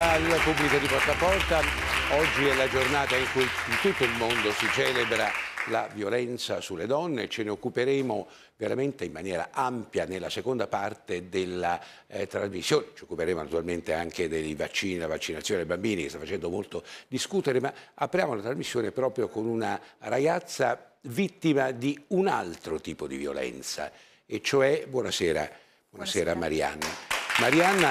Radio Pubblica di Porta a Porta, oggi è la giornata in cui in tutto il mondo si celebra la violenza sulle donne, ce ne occuperemo veramente in maniera ampia nella seconda parte della eh, trasmissione, ci occuperemo naturalmente anche dei vaccini, la vaccinazione ai bambini che sta facendo molto discutere, ma apriamo la trasmissione proprio con una ragazza vittima di un altro tipo di violenza, e cioè, buonasera, buonasera, buonasera. Marianna. Marianna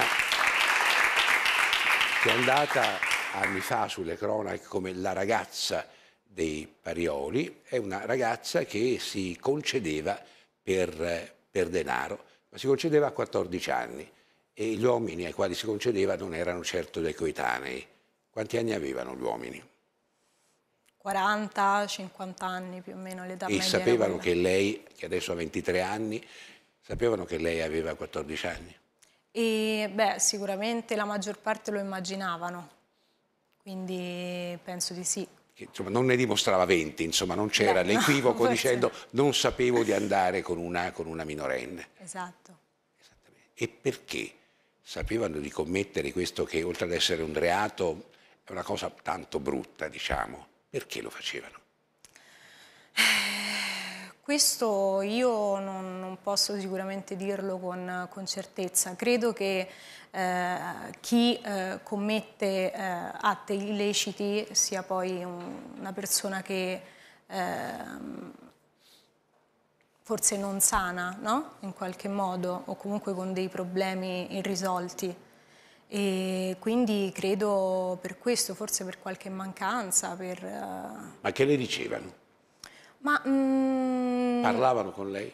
che è andata anni fa sulle cronache come la ragazza dei Parioli, è una ragazza che si concedeva per, per denaro, ma si concedeva a 14 anni e gli uomini ai quali si concedeva non erano certo dei coetanei. Quanti anni avevano gli uomini? 40, 50 anni più o meno l'età e media. E sapevano che lei, che adesso ha 23 anni, sapevano che lei aveva 14 anni? E beh, sicuramente la maggior parte lo immaginavano, quindi penso di sì. Insomma, non ne dimostrava 20, insomma, non c'era no, l'equivoco no, dicendo non sapevo di andare con una, con una minorenne. Esatto. E perché sapevano di commettere questo che oltre ad essere un reato è una cosa tanto brutta, diciamo? Perché lo facevano? Eh, questo io non, non posso sicuramente dirlo con, con certezza. Credo che eh, chi eh, commette eh, atti illeciti sia poi un, una persona che ehm, forse non sana, no? In qualche modo, o comunque con dei problemi irrisolti. E quindi credo per questo, forse per qualche mancanza, per... Eh, Ma che le dicevano? Ma... Mm, Parlavano con lei?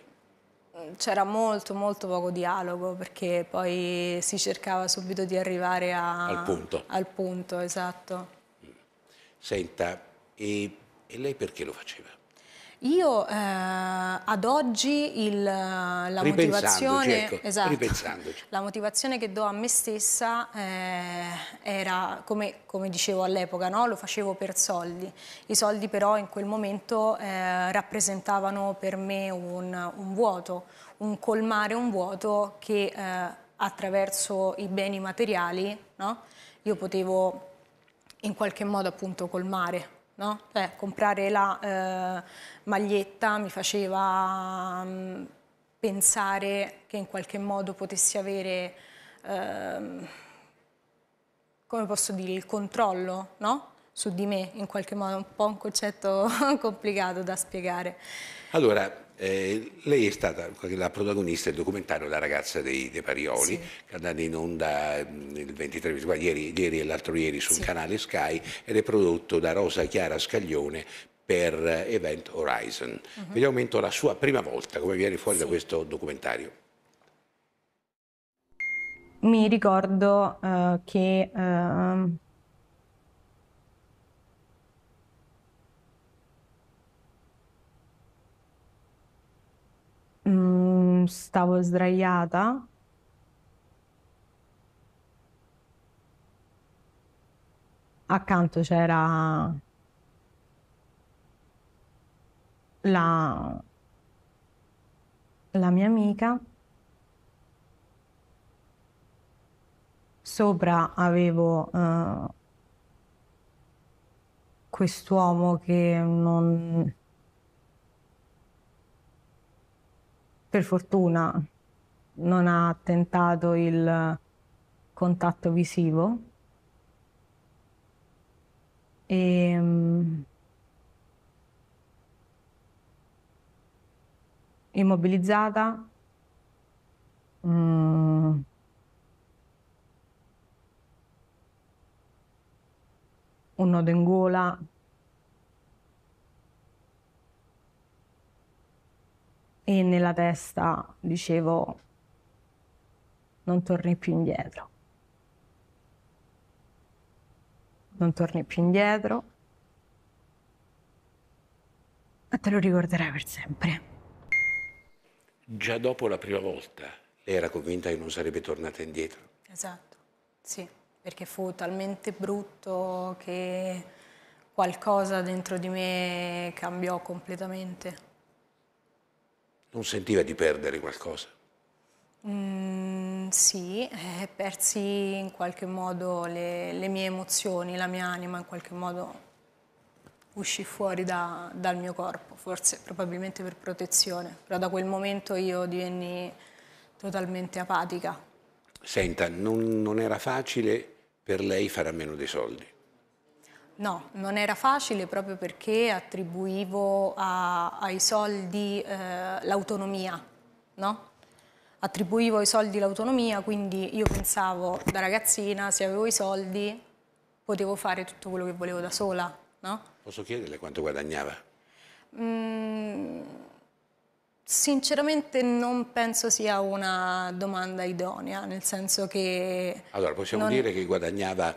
C'era molto, molto poco dialogo perché poi si cercava subito di arrivare a, al punto. Al punto, esatto. Senta, e, e lei perché lo faceva? Io eh, ad oggi il, la, motivazione, ecco, esatto, la motivazione che do a me stessa eh, era, come, come, dicevo all'epoca, no? lo facevo per soldi. I soldi però in quel momento eh, rappresentavano per me un, un, vuoto, un colmare un vuoto che eh, attraverso i beni materiali no? io potevo in qualche modo appunto colmare no? Cioè, comprare la eh, maglietta mi faceva mh, mm, pensare che in qualche modo potessi avere, eh, come posso dire, il controllo, no? Su di me, in qualche modo, un po' un concetto complicato da spiegare. Allora, eh, lei è stata la protagonista del documentario La ragazza dei, dei Parioli, sì. che è andata in onda mm, il 23 ieri, ieri e l'altro ieri sul sì. canale Sky ed è prodotto da Rosa Chiara Scaglione per eh, Event Horizon. Uh mhm. -huh. Vediamo un la sua prima volta, come viene fuori sì. da questo documentario. Mi ricordo uh, che uh stavo sdraiata. Accanto c'era la, la mia amica. Sopra avevo uh, quest'uomo che non per fortuna non ha tentato il contatto visivo. E, ehm, immobilizzata, mm. un nodo in gola, e nella testa dicevo non torni più indietro. Non torni più indietro. E te lo ricorderai per sempre. Già dopo la prima volta lei era convinta che non sarebbe tornata indietro. Esatto, sì, perché fu talmente brutto che qualcosa dentro di me cambiò completamente non sentiva di perdere qualcosa? Mm, sì, eh, persi in qualche modo le, le, mie emozioni, la mia anima in qualche modo uscì fuori da, dal mio corpo, forse probabilmente per protezione, però da quel momento io divenni totalmente apatica. Senta, non, non era facile per lei fare a meno dei soldi? No, non era facile proprio perché attribuivo a, ai soldi eh, l'autonomia, no? Attribuivo ai soldi l'autonomia, quindi io pensavo da ragazzina se avevo i soldi potevo fare tutto quello che volevo da sola, no? Posso chiederle quanto guadagnava? Mm, sinceramente non penso sia una domanda idonea, nel senso che... Allora, possiamo non... dire che guadagnava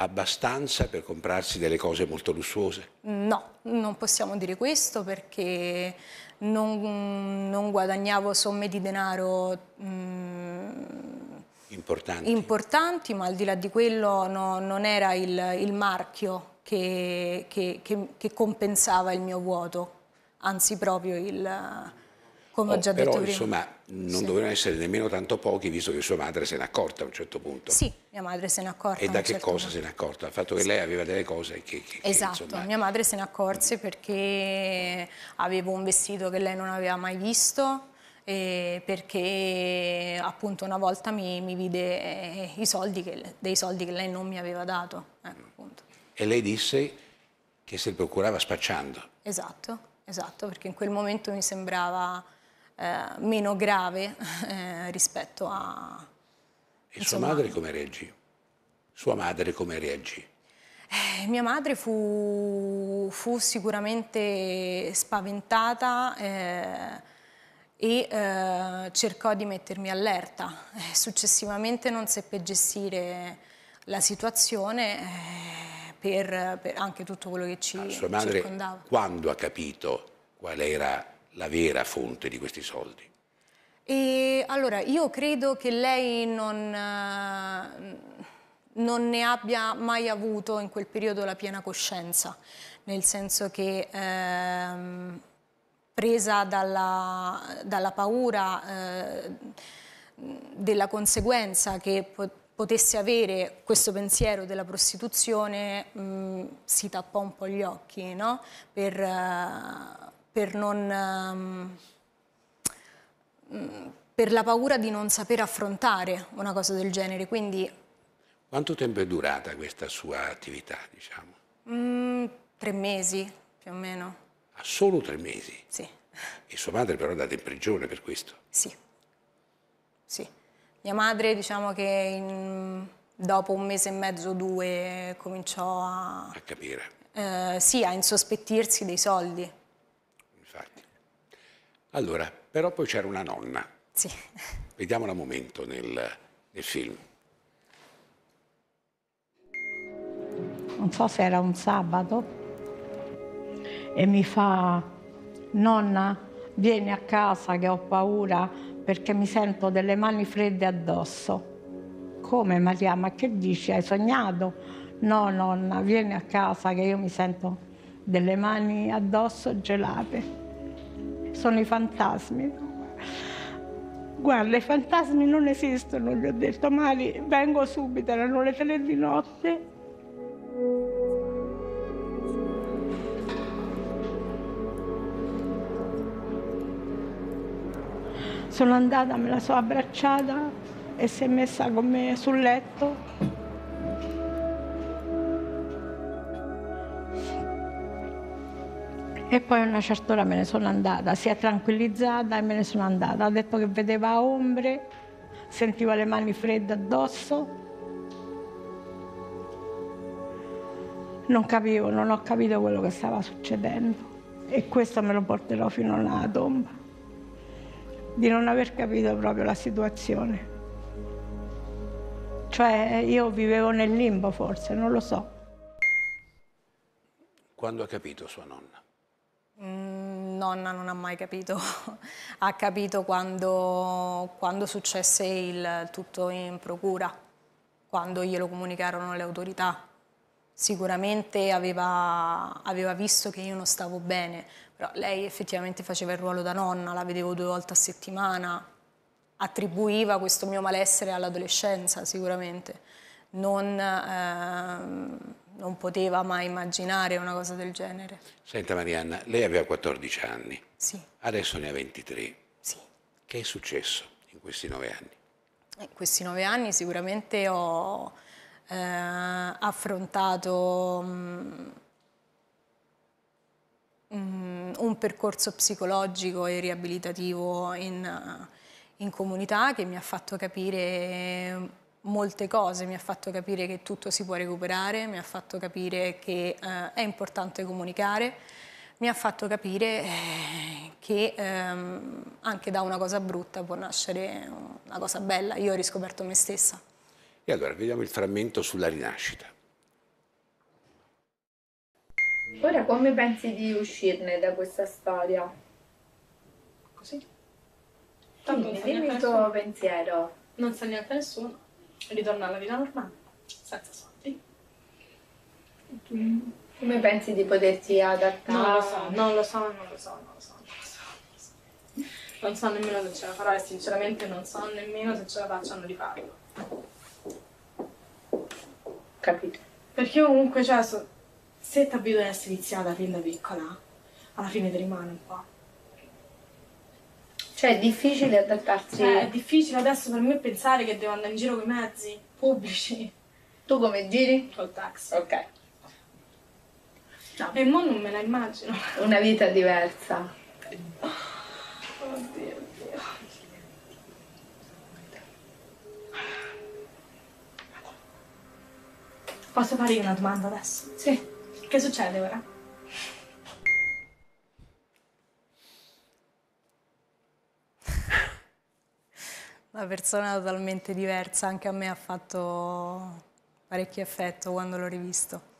abbastanza per comprarsi delle cose molto lussuose? No, non possiamo dire questo perché non, non guadagnavo somme di denaro mh, mm, importanti. importanti. ma al di là di quello no, non era il, il marchio che, che, che, che, compensava il mio vuoto, anzi proprio il come ho oh, già però, detto prima. Però insomma, non sì. dovevano essere nemmeno tanto pochi, visto che sua madre se n'è accorta a un certo punto. Sì, mia madre se n'è accorta. E da che certo cosa punto. se n'è accorta? Dal fatto che sì. lei aveva delle cose che... che esatto, che, insomma... mia madre se ne accorse mm. perché avevo un vestito che lei non aveva mai visto, perché appunto una volta mi, mi vide eh, soldi che, dei soldi che lei non mi aveva dato. Ecco, mm. e lei disse che se li procurava spacciando. Esatto, esatto, perché in quel momento mi sembrava eh, meno grave eh, rispetto a... E insomma, sua madre come reagì? Sua madre come reagì? Eh, mia madre fu, fu sicuramente spaventata eh, e cercò di mettermi allerta. Successivamente non seppe gestire la situazione per, per anche tutto quello che ci circondava. Ah, sua madre circondava. Quando ha capito qual era la vera fonte di questi soldi? E, allora, io credo che lei non, eh, non, ne abbia mai avuto in quel periodo la piena coscienza, nel senso che ehm, presa dalla, dalla paura eh, della conseguenza che potesse avere questo pensiero della prostituzione, mh, mm, si tappò un po' gli occhi no? per... Eh, per, non, um, per la paura di non saper affrontare una cosa del genere. Quindi, Quanto tempo è durata questa sua attività, diciamo? Mm, tre mesi, più o meno. Ah, solo tre mesi? Sì. E sua madre però è andata in prigione per questo? Sì. Sì. Mia madre, diciamo che in, dopo un mese e mezzo, due, cominciò a... A capire. Eh, sì, a insospettirsi dei soldi infatti. Allora, però poi c'era una nonna. Sì. Vediamola un momento nel, nel film. Non so se era un sabato e mi fa nonna vieni a casa che ho paura perché mi sento delle mani fredde addosso. Come Maria, ma che dici? Hai sognato? No nonna, vieni a casa che io mi sento delle mani addosso gelate sono i fantasmi. Guarda, i fantasmi non esistono, gli ho detto, Mari, vengo subito, erano le tre di notte. Sono andata, me la sono abbracciata e si è messa con me sul letto. E poi a una certa ora me ne sono andata, si è tranquillizzata e me ne sono andata. Ha detto che vedeva ombre, sentiva le mani fredde addosso. Non capivo, non ho capito quello che stava succedendo e questo me lo porterò fino alla tomba, di non aver capito proprio la situazione. Cioè io vivevo nel limbo forse, non lo so. Quando ha capito sua nonna? nonna non ha mai capito, ha capito quando, quando successe il tutto in procura, quando glielo comunicarono le autorità. Sicuramente aveva, aveva visto che io non stavo bene, però lei effettivamente faceva il ruolo da nonna, la vedevo due volte a settimana, attribuiva questo mio malessere all'adolescenza sicuramente. Non, ehm, non poteva mai immaginare una cosa del genere. Senta Marianna, lei aveva 14 anni. Sì. Adesso ne ha 23. Sì. Che è successo in questi nove anni? In eh, questi nove anni sicuramente ho eh, affrontato mh, mm, mm, un percorso psicologico e riabilitativo in, in comunità che mi ha fatto capire molte cose, mi ha fatto capire che tutto si può recuperare, mi ha fatto capire che eh, è importante comunicare, mi ha fatto capire eh, che ehm, anche da una cosa brutta può nascere una cosa bella, io ho riscoperto me stessa. E allora vediamo il frammento sulla rinascita. Ora come pensi di uscirne da questa storia? Così? Tanto dimmi, dimmi il tuo pensiero. Non sa neanche nessuno ritorno alla vita normale, senza soldi. Come pensi di poterti adattare? Non lo so, non lo so, non lo so, non lo so. Non, lo so, nemmeno se ce la farò e sinceramente non so nemmeno se ce la facciano di farlo. Capito. Perché comunque, cioè, so, se ti abitui ad essere iniziata fin da piccola, alla fine ti rimane un po'. Cioè è difficile adattarsi. Eh, è difficile adesso per me pensare che devo andare in giro con i mezzi pubblici. Tu come giri? Col taxi. Ok. No. E mo non me la immagino. Una vita diversa. Oddio, oddio. Posso fare io una domanda adesso? Sì. Che succede ora? una persona totalmente diversa, anche a me ha fatto parecchio effetto quando l'ho rivisto.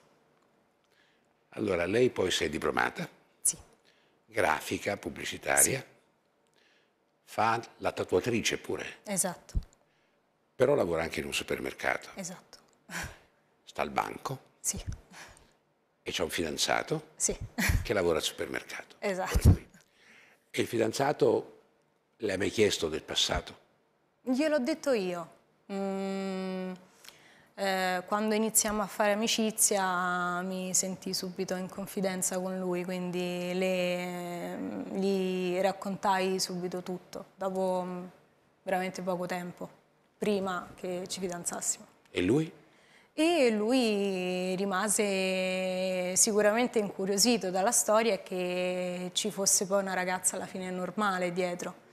Allora, lei poi si è diplomata? Sì. Grafica, pubblicitaria? Sì. Fa la tatuatrice pure? Esatto. Però lavora anche in un supermercato? Esatto. Sta al banco? Sì. E c'è un fidanzato? Sì. Che lavora al supermercato? Esatto. E il fidanzato le ha mai chiesto del passato? Gliel'ho detto io. Mm, eh, quando iniziamo a fare amicizia mi sentì subito in confidenza con lui, quindi le, mm, gli raccontai subito tutto, dopo mm, veramente poco tempo, prima che ci fidanzassimo. E lui? E lui rimase sicuramente incuriosito dalla storia che ci fosse poi una ragazza alla fine normale dietro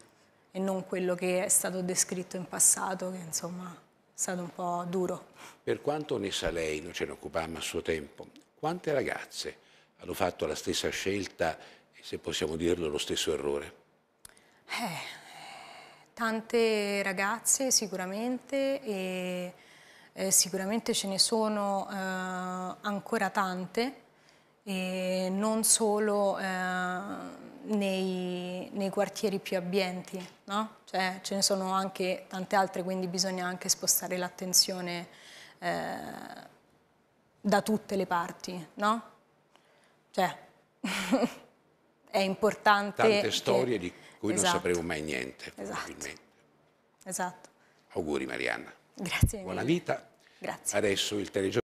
e non quello che è stato descritto in passato, che insomma è stato un po' duro. Per quanto ne sa lei, non ce ne occupiamo a suo tempo, quante ragazze hanno fatto la stessa scelta e se possiamo dirlo lo stesso errore? Eh, tante ragazze sicuramente e eh, sicuramente ce ne sono eh, ancora tante e non solo eh, nei, nei quartieri più abbienti, no? cioè, ce ne sono anche tante altre, quindi bisogna anche spostare l'attenzione eh, da tutte le parti, no? Cioè, è importante... Tante storie che... di cui esatto. non sapremo mai niente, esatto. probabilmente. Esatto. esatto. Auguri Marianna. Grazie mille. Buona vita. Grazie. Adesso il telegiornale.